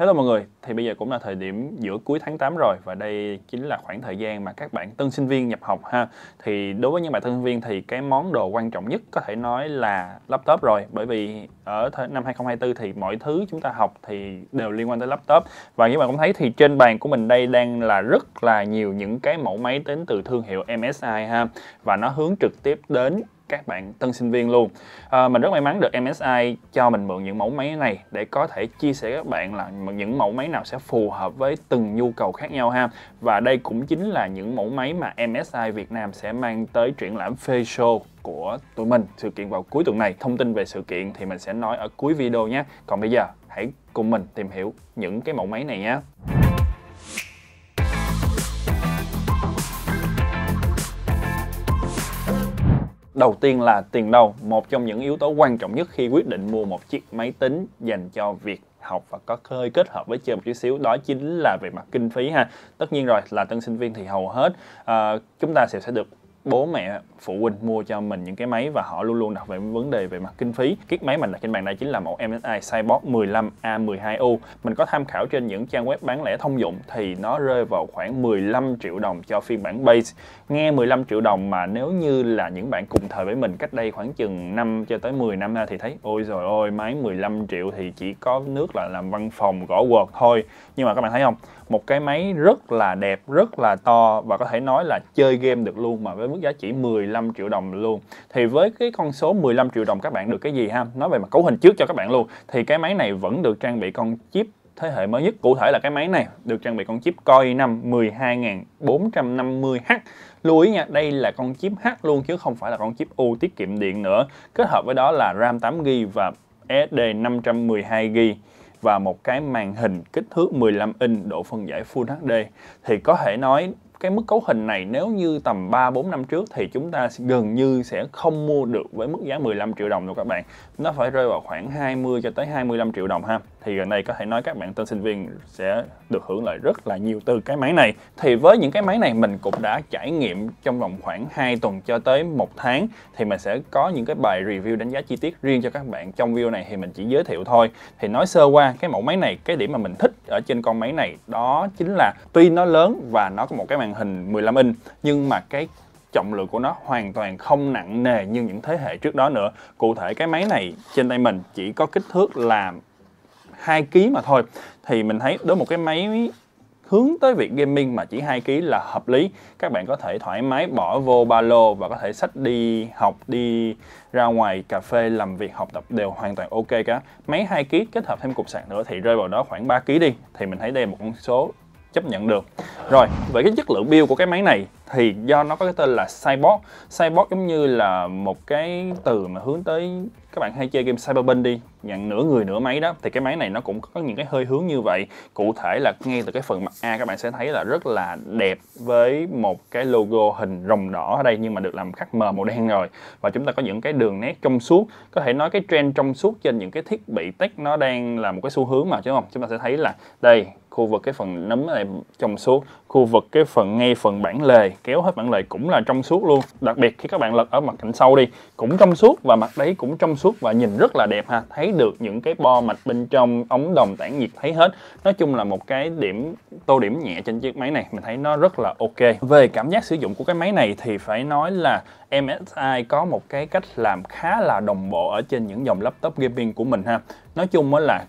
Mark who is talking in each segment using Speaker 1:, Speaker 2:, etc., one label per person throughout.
Speaker 1: Hello mọi người, thì bây giờ cũng là thời điểm giữa cuối tháng 8 rồi và đây chính là khoảng thời gian mà các bạn tân sinh viên nhập học ha. Thì đối với những bạn tân sinh viên thì cái món đồ quan trọng nhất có thể nói là laptop rồi bởi vì ở năm 2024 thì mọi thứ chúng ta học thì đều liên quan tới laptop. Và như bạn cũng thấy thì trên bàn của mình đây đang là rất là nhiều những cái mẫu máy tính từ thương hiệu MSI ha và nó hướng trực tiếp đến các bạn tân sinh viên luôn à, mình rất may mắn được MSI cho mình mượn những mẫu máy này để có thể chia sẻ các bạn là những mẫu máy nào sẽ phù hợp với từng nhu cầu khác nhau ha và đây cũng chính là những mẫu máy mà MSI Việt Nam sẽ mang tới triển lãm phê của tụi mình sự kiện vào cuối tuần này thông tin về sự kiện thì mình sẽ nói ở cuối video nhé còn bây giờ hãy cùng mình tìm hiểu những cái mẫu máy này nhé Đầu tiên là tiền đâu, một trong những yếu tố quan trọng nhất khi quyết định mua một chiếc máy tính dành cho việc học và có hơi kết hợp với chơi một chút xíu đó chính là về mặt kinh phí ha tất nhiên rồi là tân sinh viên thì hầu hết uh, chúng ta sẽ sẽ được bố mẹ phụ huynh mua cho mình những cái máy và họ luôn luôn đặt về vấn đề về mặt kinh phí chiếc máy mình đặt trên bàn đây chính là mẫu MSI Cyborg 15 A12U mình có tham khảo trên những trang web bán lẻ thông dụng thì nó rơi vào khoảng 15 triệu đồng cho phiên bản base nghe 15 triệu đồng mà nếu như là những bạn cùng thời với mình cách đây khoảng chừng 5 cho tới 10 năm ra thì thấy ôi rồi ôi máy 15 triệu thì chỉ có nước là làm văn phòng gõ quật thôi nhưng mà các bạn thấy không một cái máy rất là đẹp rất là to và có thể nói là chơi game được luôn mà với mức giá chỉ 15 triệu đồng luôn thì với cái con số 15 triệu đồng các bạn được cái gì ha nói về mặt cấu hình trước cho các bạn luôn thì cái máy này vẫn được trang bị con chip thế hệ mới nhất cụ thể là cái máy này được trang bị con chip Core i5 12450H lưu ý nha đây là con chip H luôn chứ không phải là con chip U tiết kiệm điện nữa kết hợp với đó là RAM 8GB và SD 512GB và một cái màn hình kích thước 15 inch độ phân giải Full HD thì có thể nói cái mức cấu hình này nếu như tầm 3 4 năm trước thì chúng ta gần như sẽ không mua được với mức giá 15 triệu đồng đâu các bạn. Nó phải rơi vào khoảng 20 cho tới 25 triệu đồng ha thì gần đây có thể nói các bạn tân sinh viên sẽ được hưởng lợi rất là nhiều từ cái máy này thì với những cái máy này mình cũng đã trải nghiệm trong vòng khoảng 2 tuần cho tới một tháng thì mình sẽ có những cái bài review đánh giá chi tiết riêng cho các bạn trong video này thì mình chỉ giới thiệu thôi thì nói sơ qua cái mẫu máy này cái điểm mà mình thích ở trên con máy này đó chính là tuy nó lớn và nó có một cái màn hình 15 inch nhưng mà cái trọng lượng của nó hoàn toàn không nặng nề như những thế hệ trước đó nữa cụ thể cái máy này trên tay mình chỉ có kích thước là 2 kg mà thôi thì mình thấy đối một cái máy hướng tới việc gaming mà chỉ 2 kg là hợp lý. Các bạn có thể thoải mái bỏ vô ba lô và có thể sách đi học, đi ra ngoài cà phê làm việc học tập đều hoàn toàn ok cả. Máy 2 kg kết hợp thêm cục sạc nữa thì rơi vào đó khoảng 3 kg đi thì mình thấy đây là một con số chấp nhận được. Rồi, về cái chất lượng build của cái máy này thì do nó có cái tên là cyborg cyborg giống như là một cái từ mà hướng tới các bạn hay chơi game cyberpunk đi nhận nửa người nửa máy đó thì cái máy này nó cũng có những cái hơi hướng như vậy cụ thể là ngay từ cái phần mặt a các bạn sẽ thấy là rất là đẹp với một cái logo hình rồng đỏ ở đây nhưng mà được làm khắc mờ màu đen rồi và chúng ta có những cái đường nét trong suốt có thể nói cái trend trong suốt trên những cái thiết bị tech nó đang là một cái xu hướng mà chứ không chúng ta sẽ thấy là đây khu vực cái phần nấm này trong suốt khu vực cái phần ngay phần bản lề kéo hết bản lề cũng là trong suốt luôn đặc biệt khi các bạn lật ở mặt cạnh sau đi cũng trong suốt và mặt đấy cũng trong suốt và nhìn rất là đẹp ha thấy được những cái bo mạch bên trong ống đồng tản nhiệt thấy hết nói chung là một cái điểm tô điểm nhẹ trên chiếc máy này mình thấy nó rất là ok về cảm giác sử dụng của cái máy này thì phải nói là MSI có một cái cách làm khá là đồng bộ ở trên những dòng laptop gaming của mình ha nói chung là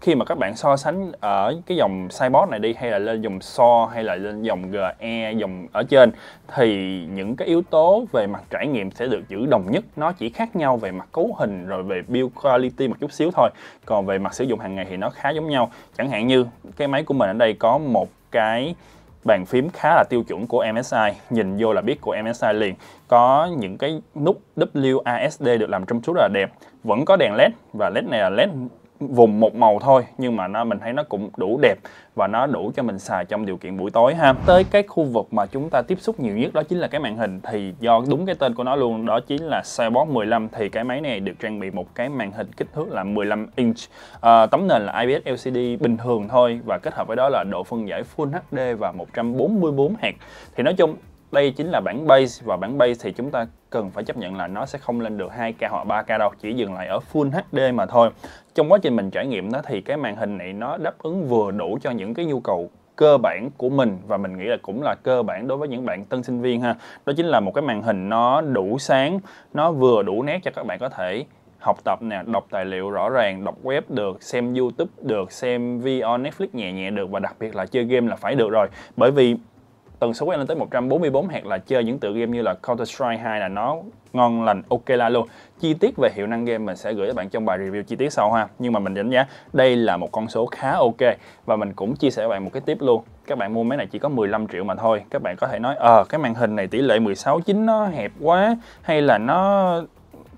Speaker 1: khi mà các bạn so sánh ở cái dòng cyborg này đi hay là lên dòng so hay là lên dòng GE dòng ở trên thì những cái yếu tố về mặt trải nghiệm sẽ được giữ đồng nhất nó chỉ khác nhau về mặt cấu hình rồi về build quality một chút xíu thôi còn về mặt sử dụng hàng ngày thì nó khá giống nhau chẳng hạn như cái máy của mình ở đây có một cái bàn phím khá là tiêu chuẩn của MSI nhìn vô là biết của MSI liền có những cái nút WASD được làm trông rất là đẹp vẫn có đèn led và led này là led vùng một màu thôi nhưng mà nó mình thấy nó cũng đủ đẹp và nó đủ cho mình xài trong điều kiện buổi tối ha tới cái khu vực mà chúng ta tiếp xúc nhiều nhất đó chính là cái màn hình thì do đúng cái tên của nó luôn đó chính là Cyborg 15 thì cái máy này được trang bị một cái màn hình kích thước là 15 inch à, tấm nền là IPS LCD bình thường thôi và kết hợp với đó là độ phân giải Full HD và 144 hạt thì nói chung đây chính là bảng base và bảng base thì chúng ta cần phải chấp nhận là nó sẽ không lên được 2K hoặc 3K đâu chỉ dừng lại ở Full HD mà thôi trong quá trình mình trải nghiệm nó thì cái màn hình này nó đáp ứng vừa đủ cho những cái nhu cầu cơ bản của mình và mình nghĩ là cũng là cơ bản đối với những bạn tân sinh viên ha đó chính là một cái màn hình nó đủ sáng nó vừa đủ nét cho các bạn có thể học tập nè đọc tài liệu rõ ràng đọc web được xem youtube được xem video netflix nhẹ nhẹ được và đặc biệt là chơi game là phải được rồi bởi vì tần số quét lên tới 144 Hz là chơi những tựa game như là Counter Strike 2 là nó ngon lành ok la luôn chi tiết về hiệu năng game mình sẽ gửi các bạn trong bài review chi tiết sau ha nhưng mà mình đánh giá đây là một con số khá ok và mình cũng chia sẻ với bạn một cái tip luôn các bạn mua máy này chỉ có 15 triệu mà thôi các bạn có thể nói ờ cái màn hình này tỷ lệ 16 9 nó hẹp quá hay là nó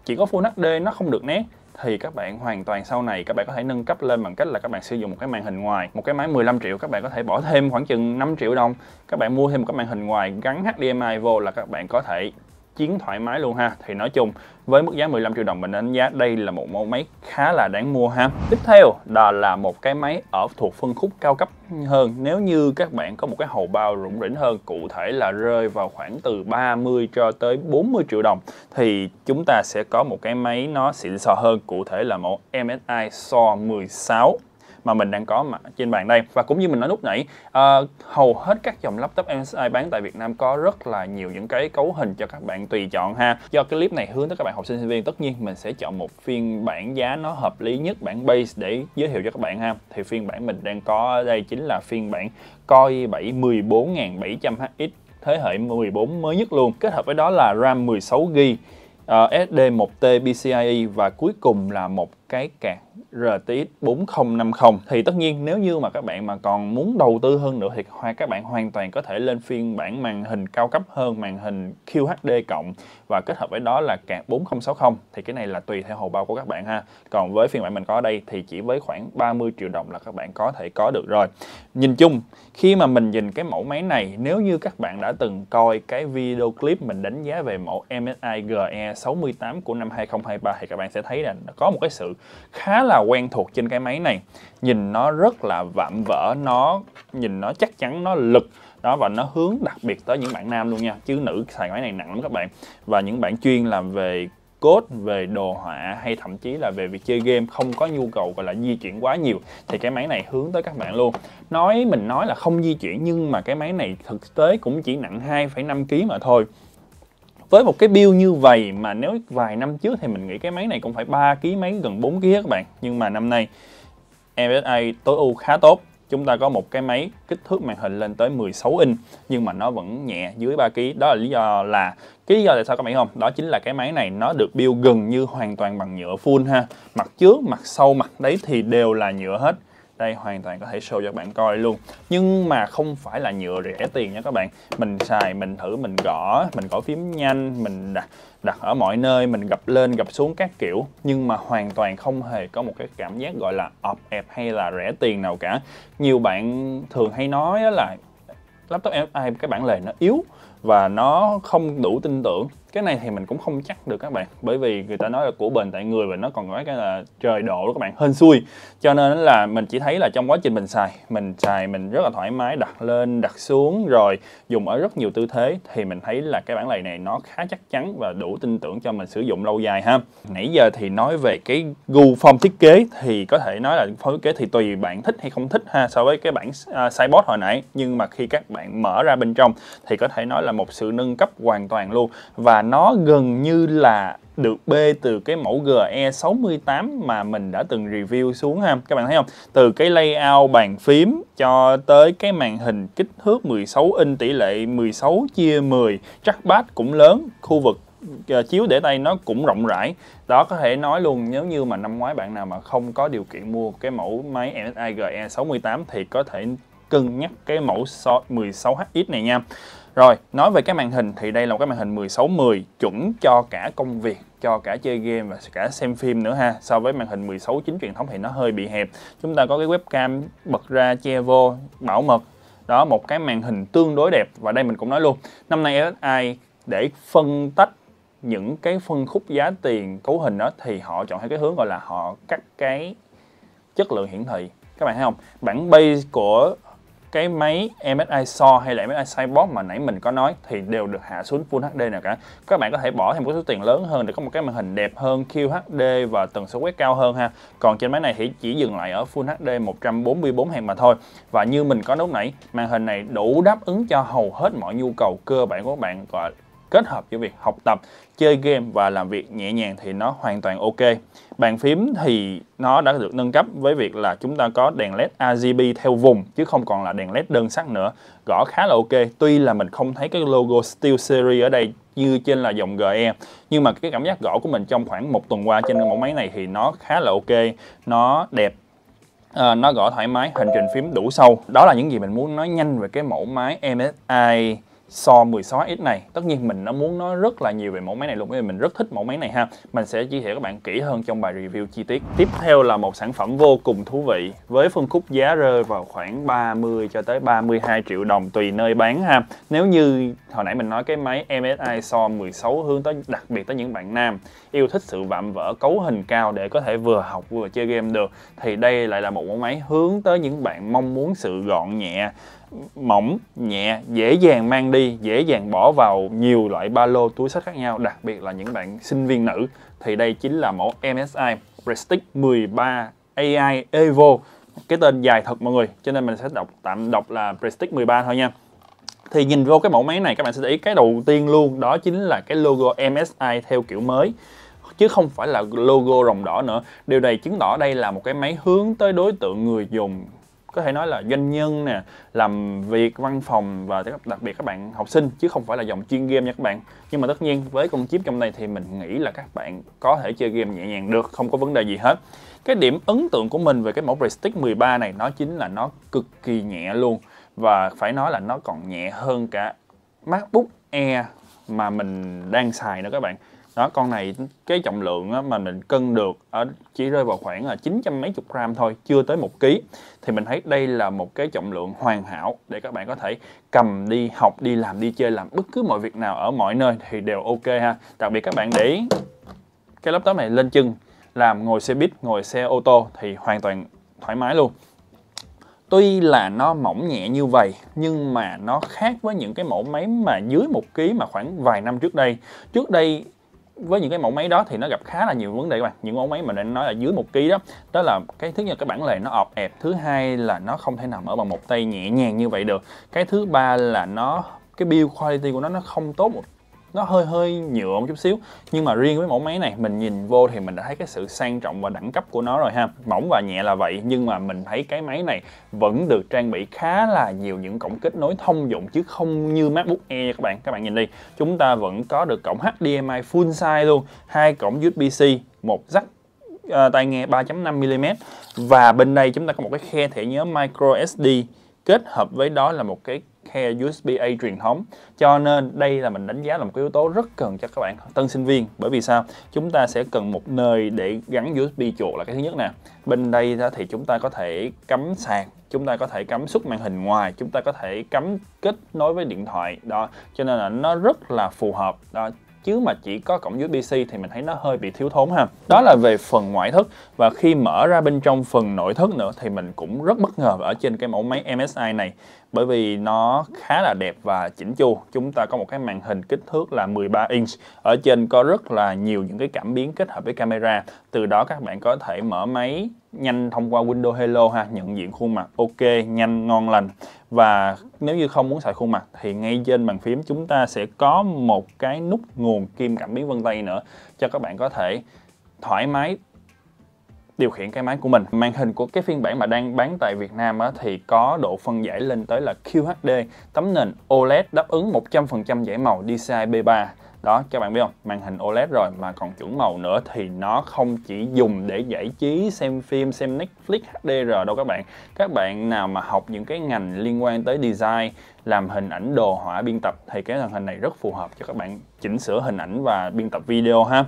Speaker 1: chỉ có Full HD nó không được nét thì các bạn hoàn toàn sau này các bạn có thể nâng cấp lên bằng cách là các bạn sử dụng một cái màn hình ngoài một cái máy 15 triệu các bạn có thể bỏ thêm khoảng chừng 5 triệu đồng các bạn mua thêm một cái màn hình ngoài gắn HDMI vô là các bạn có thể chiến thoải mái luôn ha thì nói chung với mức giá 15 triệu đồng mình đánh giá đây là một mẫu máy khá là đáng mua ha tiếp theo đó là một cái máy ở thuộc phân khúc cao cấp hơn nếu như các bạn có một cái hầu bao rủng rỉnh hơn cụ thể là rơi vào khoảng từ 30 cho tới 40 triệu đồng thì chúng ta sẽ có một cái máy nó xịn sò hơn cụ thể là mẫu MSI SO 16 mà mình đang có trên bàn đây và cũng như mình nói lúc nãy uh, hầu hết các dòng laptop MSI bán tại Việt Nam có rất là nhiều những cái cấu hình cho các bạn tùy chọn ha do cái clip này hướng tới các bạn học sinh sinh viên tất nhiên mình sẽ chọn một phiên bản giá nó hợp lý nhất bản base để giới thiệu cho các bạn ha thì phiên bản mình đang có ở đây chính là phiên bản coi 7 14.700 HX thế hệ 14 mới nhất luôn. Kết hợp với đó là RAM 16GB, uh, SD 1T PCIe và cuối cùng là một cái card RTX 4050 thì tất nhiên nếu như mà các bạn mà còn muốn đầu tư hơn nữa thì hoặc các bạn hoàn toàn có thể lên phiên bản màn hình cao cấp hơn màn hình QHD cộng và kết hợp với đó là card 4060 thì cái này là tùy theo hồ bao của các bạn ha còn với phiên bản mình có ở đây thì chỉ với khoảng 30 triệu đồng là các bạn có thể có được rồi nhìn chung khi mà mình nhìn cái mẫu máy này nếu như các bạn đã từng coi cái video clip mình đánh giá về mẫu MSI GE 68 của năm 2023 thì các bạn sẽ thấy là nó có một cái sự khá là quen thuộc trên cái máy này nhìn nó rất là vạm vỡ nó nhìn nó chắc chắn nó lực đó và nó hướng đặc biệt tới những bạn nam luôn nha chứ nữ xài máy này nặng lắm các bạn và những bạn chuyên làm về cốt, về đồ họa hay thậm chí là về việc chơi game không có nhu cầu gọi là di chuyển quá nhiều thì cái máy này hướng tới các bạn luôn nói mình nói là không di chuyển nhưng mà cái máy này thực tế cũng chỉ nặng 2,5 kg mà thôi với một cái bill như vậy mà nếu vài năm trước thì mình nghĩ cái máy này cũng phải 3 kg mấy gần 4 kg các bạn nhưng mà năm nay MSI tối ưu khá tốt chúng ta có một cái máy kích thước màn hình lên tới 16 inch nhưng mà nó vẫn nhẹ dưới 3 kg đó là lý do là cái lý do tại sao các bạn không đó chính là cái máy này nó được build gần như hoàn toàn bằng nhựa full ha mặt trước mặt sau mặt đấy thì đều là nhựa hết đây hoàn toàn có thể show cho bạn coi luôn nhưng mà không phải là nhựa rẻ tiền nha các bạn mình xài mình thử mình gõ mình gõ phím nhanh mình đặt đặt ở mọi nơi mình gập lên gập xuống các kiểu nhưng mà hoàn toàn không hề có một cái cảm giác gọi là ọp ẹp hay là rẻ tiền nào cả nhiều bạn thường hay nói là laptop ai cái bản lề nó yếu và nó không đủ tin tưởng cái này thì mình cũng không chắc được các bạn bởi vì người ta nói là của bền tại người và nó còn nói cái là trời độ đó các bạn hên xui cho nên là mình chỉ thấy là trong quá trình mình xài mình xài mình rất là thoải mái đặt lên đặt xuống rồi dùng ở rất nhiều tư thế thì mình thấy là cái bản lề này nó khá chắc chắn và đủ tin tưởng cho mình sử dụng lâu dài ha nãy giờ thì nói về cái gu form thiết kế thì có thể nói là form thiết kế thì tùy bạn thích hay không thích ha so với cái bản uh, sideboard hồi nãy nhưng mà khi các bạn mở ra bên trong thì có thể nói là là một sự nâng cấp hoàn toàn luôn và nó gần như là được bê từ cái mẫu GE68 mà mình đã từng review xuống ha. Các bạn thấy không? Từ cái layout bàn phím cho tới cái màn hình kích thước 16 inch tỷ lệ 16 chia 10, trackpad cũng lớn, khu vực ờ, chiếu để tay nó cũng rộng rãi đó có thể nói luôn nếu như mà năm ngoái bạn nào mà không có điều kiện mua cái mẫu máy e MSI GE68 thì có thể cân nhắc cái mẫu 16HX này nha rồi, nói về cái màn hình thì đây là một cái màn hình 1610 chuẩn cho cả công việc, cho cả chơi game và cả xem phim nữa ha. So với màn hình 169 truyền thống thì nó hơi bị hẹp. Chúng ta có cái webcam bật ra che vô bảo mật. Đó, một cái màn hình tương đối đẹp và đây mình cũng nói luôn. Năm nay LSI để phân tách những cái phân khúc giá tiền cấu hình đó thì họ chọn theo cái hướng gọi là họ cắt cái chất lượng hiển thị các bạn thấy không bản base của cái máy MSI SO hay là MSI Cyborg mà nãy mình có nói thì đều được hạ xuống Full HD nào cả các bạn có thể bỏ thêm một số tiền lớn hơn để có một cái màn hình đẹp hơn QHD và tần số quét cao hơn ha còn trên máy này thì chỉ dừng lại ở Full HD 144 Hz mà thôi và như mình có lúc nãy màn hình này đủ đáp ứng cho hầu hết mọi nhu cầu cơ bản của các bạn gọi kết hợp giữa việc học tập, chơi game và làm việc nhẹ nhàng thì nó hoàn toàn ok. Bàn phím thì nó đã được nâng cấp với việc là chúng ta có đèn LED RGB theo vùng chứ không còn là đèn LED đơn sắc nữa. Gõ khá là ok. Tuy là mình không thấy cái logo Steel Series ở đây như trên là dòng GE nhưng mà cái cảm giác gõ của mình trong khoảng một tuần qua trên mẫu máy này thì nó khá là ok, nó đẹp À, nó gõ thoải mái, hành trình phím đủ sâu. Đó là những gì mình muốn nói nhanh về cái mẫu máy MSI so 16X này tất nhiên mình nó muốn nói rất là nhiều về mẫu máy này luôn bởi vì mình rất thích mẫu máy này ha mình sẽ chia sẻ các bạn kỹ hơn trong bài review chi tiết tiếp theo là một sản phẩm vô cùng thú vị với phân khúc giá rơi vào khoảng 30 cho tới 32 triệu đồng tùy nơi bán ha nếu như hồi nãy mình nói cái máy MSI so 16 hướng tới đặc biệt tới những bạn nam yêu thích sự vạm vỡ cấu hình cao để có thể vừa học vừa chơi game được thì đây lại là một mẫu máy hướng tới những bạn mong muốn sự gọn nhẹ mỏng nhẹ dễ dàng mang đi dễ dàng bỏ vào nhiều loại ba lô túi sách khác nhau đặc biệt là những bạn sinh viên nữ thì đây chính là mẫu MSI Prestige 13 AI Evo cái tên dài thật mọi người cho nên mình sẽ đọc tạm đọc là Prestige 13 thôi nha thì nhìn vô cái mẫu máy này các bạn sẽ thấy cái đầu tiên luôn đó chính là cái logo MSI theo kiểu mới chứ không phải là logo rồng đỏ nữa điều này chứng tỏ đây là một cái máy hướng tới đối tượng người dùng có thể nói là doanh nhân nè làm việc văn phòng và đặc biệt các bạn học sinh chứ không phải là dòng chuyên game nha các bạn nhưng mà tất nhiên với con chip trong này thì mình nghĩ là các bạn có thể chơi game nhẹ nhàng được không có vấn đề gì hết cái điểm ấn tượng của mình về cái mẫu Stick 13 này nó chính là nó cực kỳ nhẹ luôn và phải nói là nó còn nhẹ hơn cả MacBook Air mà mình đang xài nữa các bạn đó con này cái trọng lượng mà mình cân được chỉ rơi vào khoảng là 900 mấy chục gram thôi chưa tới một ký thì mình thấy đây là một cái trọng lượng hoàn hảo để các bạn có thể cầm đi học đi làm đi chơi làm bất cứ mọi việc nào ở mọi nơi thì đều ok ha đặc biệt các bạn để cái laptop này lên chân làm ngồi xe buýt ngồi xe ô tô thì hoàn toàn thoải mái luôn tuy là nó mỏng nhẹ như vậy nhưng mà nó khác với những cái mẫu máy mà dưới một ký mà khoảng vài năm trước đây trước đây với những cái mẫu máy đó thì nó gặp khá là nhiều vấn đề các bạn những mẫu máy mà nên nói là dưới một kg đó đó là cái thứ nhất cái bản lề nó ọp ẹp thứ hai là nó không thể nào mở bằng một tay nhẹ nhàng như vậy được cái thứ ba là nó cái build quality của nó nó không tốt một nó hơi hơi nhựa một chút xíu nhưng mà riêng với mẫu máy này mình nhìn vô thì mình đã thấy cái sự sang trọng và đẳng cấp của nó rồi ha mỏng và nhẹ là vậy nhưng mà mình thấy cái máy này vẫn được trang bị khá là nhiều những cổng kết nối thông dụng chứ không như MacBook Air các bạn các bạn nhìn đi chúng ta vẫn có được cổng HDMI full size luôn hai cổng USB-C một jack uh, à, tai nghe 3.5 mm và bên đây chúng ta có một cái khe thẻ nhớ micro SD kết hợp với đó là một cái khe USB-A truyền thống cho nên đây là mình đánh giá là một cái yếu tố rất cần cho các bạn tân sinh viên bởi vì sao chúng ta sẽ cần một nơi để gắn USB chuột là cái thứ nhất nè bên đây đó thì chúng ta có thể cắm sạc chúng ta có thể cắm xuất màn hình ngoài chúng ta có thể cắm kết nối với điện thoại đó cho nên là nó rất là phù hợp đó chứ mà chỉ có cổng USB-C thì mình thấy nó hơi bị thiếu thốn ha. Đó là về phần ngoại thất và khi mở ra bên trong phần nội thất nữa thì mình cũng rất bất ngờ ở trên cái mẫu máy MSI này bởi vì nó khá là đẹp và chỉnh chu. Chúng ta có một cái màn hình kích thước là 13 inch. Ở trên có rất là nhiều những cái cảm biến kết hợp với camera. Từ đó các bạn có thể mở máy nhanh thông qua Windows Hello ha, nhận diện khuôn mặt ok, nhanh ngon lành. Và nếu như không muốn xài khuôn mặt thì ngay trên bàn phím chúng ta sẽ có một cái nút nguồn kim cảm biến vân tay nữa cho các bạn có thể thoải mái điều khiển cái máy của mình màn hình của cái phiên bản mà đang bán tại Việt Nam á, thì có độ phân giải lên tới là QHD tấm nền OLED đáp ứng 100% giải màu DCI P3 đó các bạn biết không màn hình OLED rồi mà còn chuẩn màu nữa thì nó không chỉ dùng để giải trí xem phim xem Netflix HDR đâu các bạn các bạn nào mà học những cái ngành liên quan tới design làm hình ảnh đồ họa biên tập thì cái màn hình này rất phù hợp cho các bạn chỉnh sửa hình ảnh và biên tập video ha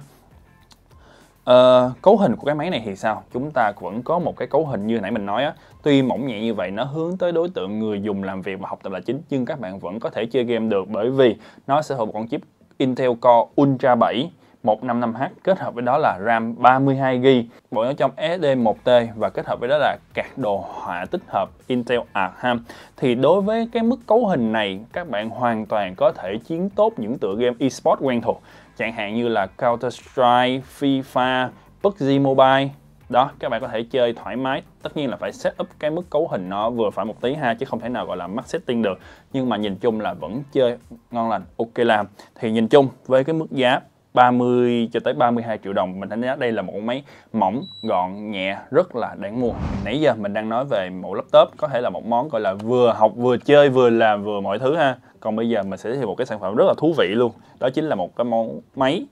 Speaker 1: Ờ, cấu hình của cái máy này thì sao? Chúng ta vẫn có một cái cấu hình như nãy mình nói á Tuy mỏng nhẹ như vậy nó hướng tới đối tượng người dùng làm việc và học tập là chính Nhưng các bạn vẫn có thể chơi game được bởi vì nó sẽ thuộc một con chip Intel Core Ultra 7 155H kết hợp với đó là RAM 32GB bộ nhớ trong SD 1T và kết hợp với đó là card đồ họa tích hợp Intel Arham à thì đối với cái mức cấu hình này các bạn hoàn toàn có thể chiến tốt những tựa game eSports quen thuộc chẳng hạn như là Counter Strike, FIFA, PUBG Mobile đó các bạn có thể chơi thoải mái tất nhiên là phải set up cái mức cấu hình nó vừa phải một tí ha chứ không thể nào gọi là max setting được nhưng mà nhìn chung là vẫn chơi ngon lành ok làm thì nhìn chung với cái mức giá 30 cho tới 32 triệu đồng mình thấy giá đây là một máy mỏng gọn nhẹ rất là đáng mua nãy giờ mình đang nói về mẫu laptop có thể là một món gọi là vừa học vừa chơi vừa làm vừa mọi thứ ha còn bây giờ mình sẽ giới thiệu một cái sản phẩm rất là thú vị luôn đó chính là một cái món máy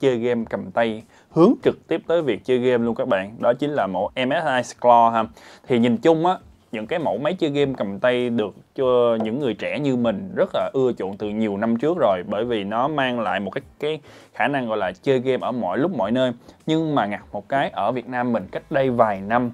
Speaker 1: chơi game cầm tay hướng trực tiếp tới việc chơi game luôn các bạn đó chính là mẫu MSI Claw ha thì nhìn chung á những cái mẫu máy chơi game cầm tay được cho những người trẻ như mình rất là ưa chuộng từ nhiều năm trước rồi bởi vì nó mang lại một cái cái khả năng gọi là chơi game ở mọi lúc mọi nơi nhưng mà ngặt một cái ở Việt Nam mình cách đây vài năm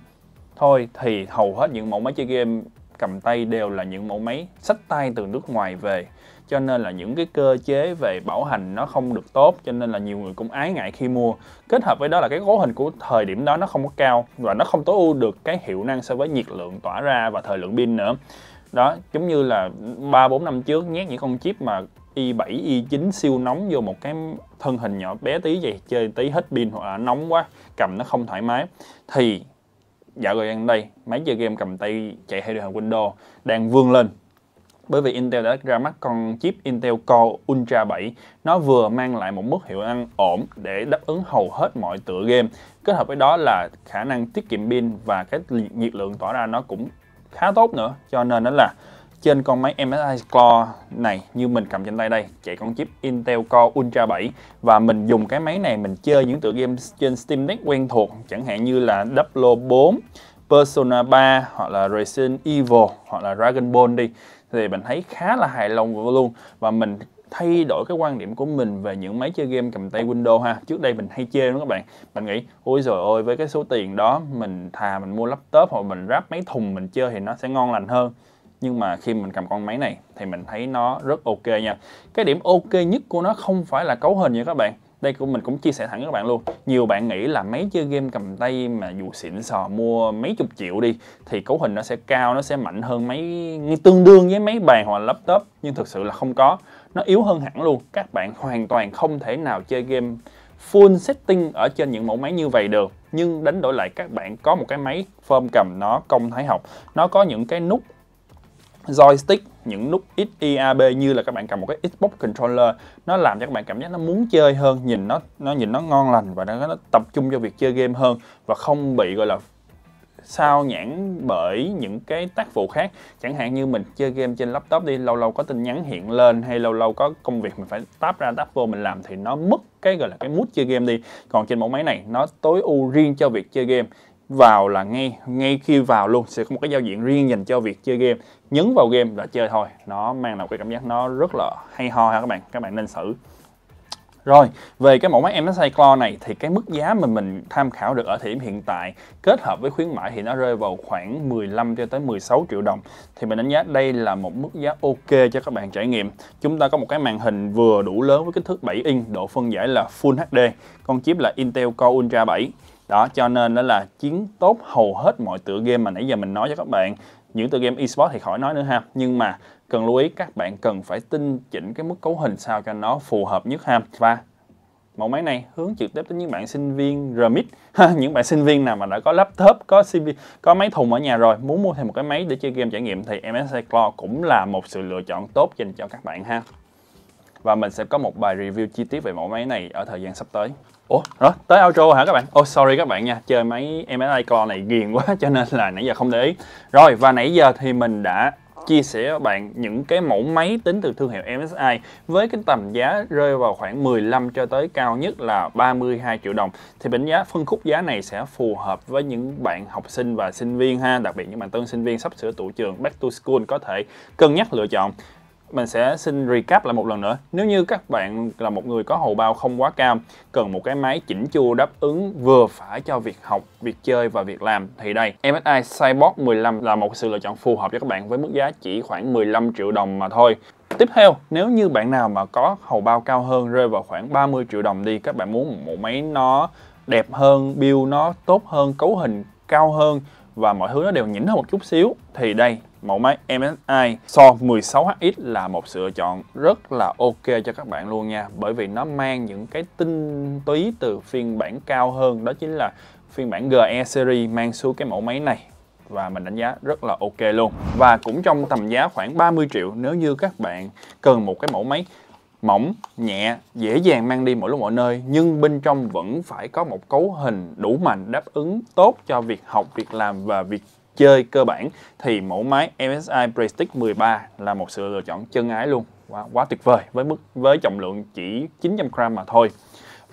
Speaker 1: thôi thì hầu hết những mẫu máy chơi game cầm tay đều là những mẫu máy sách tay từ nước ngoài về cho nên là những cái cơ chế về bảo hành nó không được tốt cho nên là nhiều người cũng ái ngại khi mua kết hợp với đó là cái cấu hình của thời điểm đó nó không có cao và nó không tối ưu được cái hiệu năng so với nhiệt lượng tỏa ra và thời lượng pin nữa đó giống như là ba bốn năm trước nhét những con chip mà i7, i9 siêu nóng vô một cái thân hình nhỏ bé tí vậy chơi tí hết pin hoặc là nóng quá cầm nó không thoải mái thì dạo gần đây máy chơi game cầm tay chạy theo điều hành Windows đang vươn lên bởi vì Intel đã ra mắt con chip Intel Core Ultra 7 nó vừa mang lại một mức hiệu năng ổn để đáp ứng hầu hết mọi tựa game kết hợp với đó là khả năng tiết kiệm pin và cái nhiệt lượng tỏa ra nó cũng khá tốt nữa cho nên đó là trên con máy MSI Core này như mình cầm trên tay đây chạy con chip Intel Core Ultra 7 và mình dùng cái máy này mình chơi những tựa game trên Steam Deck quen thuộc chẳng hạn như là Diablo 4 Persona 3 hoặc là Resident Evil hoặc là Dragon Ball đi thì mình thấy khá là hài lòng luôn và mình thay đổi cái quan điểm của mình về những máy chơi game cầm tay Windows ha. Trước đây mình hay chơi đó các bạn. Mình nghĩ ôi rồi ôi với cái số tiền đó mình thà mình mua laptop hoặc mình ráp mấy thùng mình chơi thì nó sẽ ngon lành hơn nhưng mà khi mình cầm con máy này thì mình thấy nó rất ok nha cái điểm ok nhất của nó không phải là cấu hình nha các bạn đây của mình cũng chia sẻ thẳng với các bạn luôn nhiều bạn nghĩ là máy chơi game cầm tay mà dù xịn sò mua mấy chục triệu đi thì cấu hình nó sẽ cao nó sẽ mạnh hơn máy tương đương với máy bàn hoặc laptop nhưng thực sự là không có nó yếu hơn hẳn luôn các bạn hoàn toàn không thể nào chơi game full setting ở trên những mẫu máy như vậy được nhưng đánh đổi lại các bạn có một cái máy form cầm nó công thái học nó có những cái nút joystick những nút X Y A B như là các bạn cầm một cái Xbox controller nó làm cho các bạn cảm giác nó muốn chơi hơn nhìn nó nó nhìn nó ngon lành và nó, nó tập trung cho việc chơi game hơn và không bị gọi là sao nhãn bởi những cái tác vụ khác chẳng hạn như mình chơi game trên laptop đi lâu lâu có tin nhắn hiện lên hay lâu lâu có công việc mình phải táp ra táp vô mình làm thì nó mất cái gọi là cái mút chơi game đi còn trên mẫu máy này nó tối ưu riêng cho việc chơi game vào là ngay ngay khi vào luôn sẽ có một cái giao diện riêng dành cho việc chơi game nhấn vào game là chơi thôi nó mang lại cái cảm giác nó rất là hay ho ha các bạn các bạn nên thử rồi, về cái mẫu máy MSI Claw này thì cái mức giá mà mình tham khảo được ở thời điểm hiện tại kết hợp với khuyến mãi thì nó rơi vào khoảng 15 cho tới 16 triệu đồng. Thì mình đánh giá đây là một mức giá ok cho các bạn trải nghiệm. Chúng ta có một cái màn hình vừa đủ lớn với kích thước 7 inch, độ phân giải là Full HD, con chip là Intel Core Ultra 7 đó cho nên đó là chiến tốt hầu hết mọi tựa game mà nãy giờ mình nói cho các bạn những tựa game esports thì khỏi nói nữa ha nhưng mà cần lưu ý các bạn cần phải tinh chỉnh cái mức cấu hình sao cho nó phù hợp nhất ha và mẫu máy này hướng trực tiếp đến những bạn sinh viên remit những bạn sinh viên nào mà đã có laptop có CV, có máy thùng ở nhà rồi muốn mua thêm một cái máy để chơi game trải nghiệm thì MSI Cloud cũng là một sự lựa chọn tốt dành cho các bạn ha và mình sẽ có một bài review chi tiết về mẫu máy này ở thời gian sắp tới Ủa, đó, tới outro hả các bạn? Oh sorry các bạn nha, chơi máy MSI Core này ghiền quá cho nên là nãy giờ không để ý Rồi, và nãy giờ thì mình đã chia sẻ với bạn những cái mẫu máy tính từ thương hiệu MSI với cái tầm giá rơi vào khoảng 15 cho tới cao nhất là 32 triệu đồng thì định giá phân khúc giá này sẽ phù hợp với những bạn học sinh và sinh viên ha đặc biệt những bạn tân sinh viên sắp sửa tụ trường back to school có thể cân nhắc lựa chọn mình sẽ xin recap lại một lần nữa nếu như các bạn là một người có hầu bao không quá cao cần một cái máy chỉnh chu đáp ứng vừa phải cho việc học việc chơi và việc làm thì đây MSI Cyborg 15 là một sự lựa chọn phù hợp cho các bạn với mức giá chỉ khoảng 15 triệu đồng mà thôi Tiếp theo, nếu như bạn nào mà có hầu bao cao hơn rơi vào khoảng 30 triệu đồng đi các bạn muốn một máy nó đẹp hơn, build nó tốt hơn, cấu hình cao hơn và mọi thứ nó đều nhỉnh hơn một chút xíu thì đây mẫu máy MSI so 16HX là một sự lựa chọn rất là ok cho các bạn luôn nha bởi vì nó mang những cái tinh túy từ phiên bản cao hơn đó chính là phiên bản GE series mang xuống cái mẫu máy này và mình đánh giá rất là ok luôn và cũng trong tầm giá khoảng 30 triệu nếu như các bạn cần một cái mẫu máy mỏng, nhẹ, dễ dàng mang đi mỗi lúc mọi nơi nhưng bên trong vẫn phải có một cấu hình đủ mạnh đáp ứng tốt cho việc học, việc làm và việc chơi cơ bản thì mẫu máy MSI Prestige 13 là một sự lựa chọn chân ái luôn. Wow, quá tuyệt vời với mức với trọng lượng chỉ 900 gram mà thôi.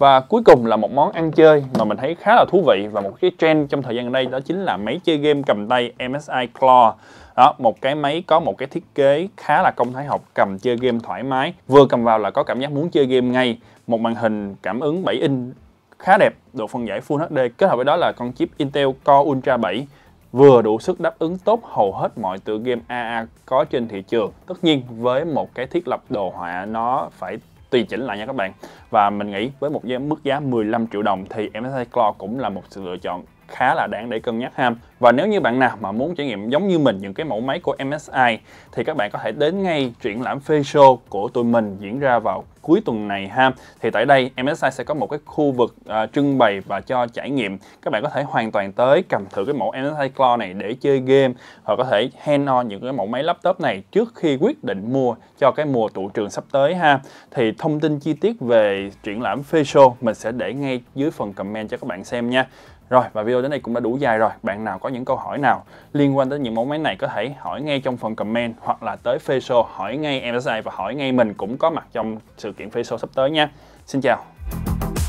Speaker 1: Và cuối cùng là một món ăn chơi mà mình thấy khá là thú vị và một cái trend trong thời gian đây đó chính là máy chơi game cầm tay MSI Claw. Đó, một cái máy có một cái thiết kế khá là công thái học cầm chơi game thoải mái, vừa cầm vào là có cảm giác muốn chơi game ngay, một màn hình cảm ứng 7 inch khá đẹp, độ phân giải Full HD kết hợp với đó là con chip Intel Core Ultra 7 vừa đủ sức đáp ứng tốt hầu hết mọi tựa game AA có trên thị trường. Tất nhiên với một cái thiết lập đồ họa nó phải tùy chỉnh lại nha các bạn và mình nghĩ với một giá mức giá 15 triệu đồng thì MSI Core cũng là một sự lựa chọn khá là đáng để cân nhắc ha và nếu như bạn nào mà muốn trải nghiệm giống như mình những cái mẫu máy của MSI thì các bạn có thể đến ngay triển lãm phê của tụi mình diễn ra vào cuối tuần này ha thì tại đây MSI sẽ có một cái khu vực uh, trưng bày và cho trải nghiệm các bạn có thể hoàn toàn tới cầm thử cái mẫu MSI Claw này để chơi game hoặc có thể hand on những cái mẫu máy laptop này trước khi quyết định mua cho cái mùa tụ trường sắp tới ha thì thông tin chi tiết về triển lãm phê mình sẽ để ngay dưới phần comment cho các bạn xem nha rồi và video đến đây cũng đã đủ dài rồi. Bạn nào có những câu hỏi nào liên quan tới những mẫu máy này có thể hỏi ngay trong phần comment hoặc là tới Facebook hỏi ngay MSI và hỏi ngay mình cũng có mặt trong sự kiện Facebook sắp tới nha. Xin chào.